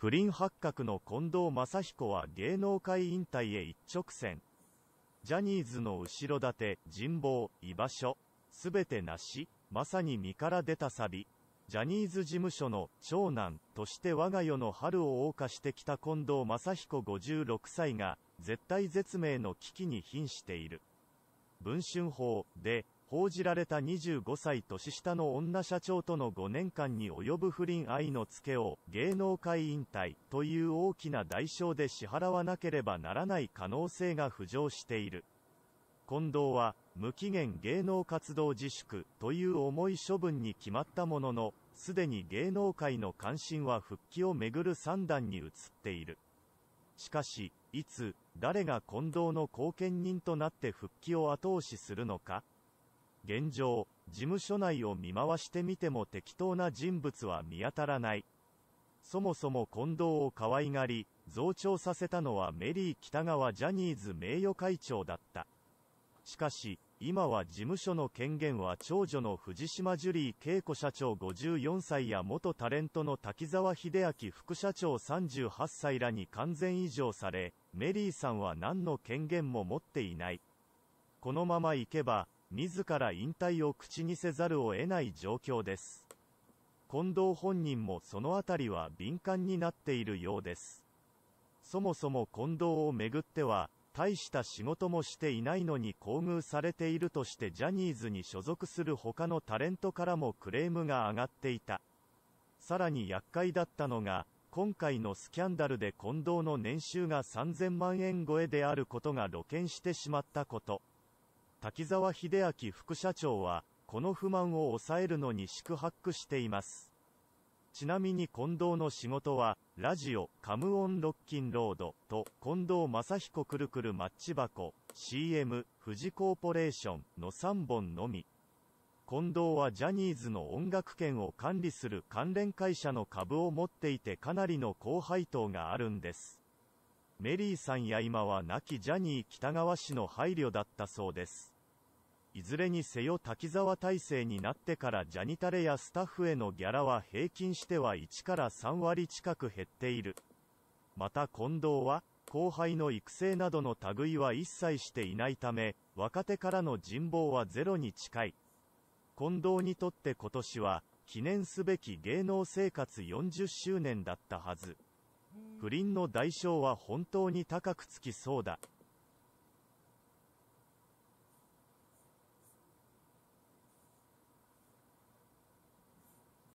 不倫発覚の近藤正彦は芸能界引退へ一直線。ジャニーズの後ろ盾、人望、居場所、すべてなし、まさに身から出たサビ。ジャニーズ事務所の長男として我が世の春を謳歌してきた近藤正彦56歳が絶体絶命の危機に瀕している。文春法で報じられた25歳年下の女社長との5年間に及ぶ不倫愛のツケを芸能界引退という大きな代償で支払わなければならない可能性が浮上している。近藤は無期限芸能活動自粛という重い処分に決まったものの、すでに芸能界の関心は復帰をめぐる3段に移っている。しかし、いつ、誰が近藤の後見人となって復帰を後押しするのか現状、事務所内を見回してみても適当な人物は見当たらない。そもそも近藤を可愛がり、増長させたのはメリー北川ジャニーズ名誉会長だった。しかし、今は事務所の権限は長女の藤島ジュリー恵子社長54歳や元タレントの滝沢秀明副社長38歳らに完全移譲され、メリーさんは何の権限も持っていない。このままいけば、自ら引退を口にせざるを得ない状況です。近藤本人もそのあたりは敏感になっているようです。そもそも近藤をめぐっては、大した仕事もしていないのに厚遇されているとしてジャニーズに所属する他のタレントからもクレームが上がっていた。さらに厄介だったのが、今回のスキャンダルで近藤の年収が3000万円超えであることが露見してしまったこと。滝沢秀明副社長は、この不満を抑えるのに四苦八苦しています。ちなみに近藤の仕事は、ラジオ、カムオンロッキンロードと、近藤正彦くるくるマッチ箱、CM、富士コーポレーションの3本のみ。近藤はジャニーズの音楽権を管理する関連会社の株を持っていてかなりの高配当があるんです。メリーさんや今は亡きジャニー北川氏の配慮だったそうです。いずれにせよ滝沢体制になってからジャニタレやスタッフへのギャラは平均しては1から3割近く減っている。また近藤は、後輩の育成などの類は一切していないため、若手からの人望はゼロに近い。近藤にとって今年は、記念すべき芸能生活40周年だったはず。不倫の代償は本当に高くつきそうだ。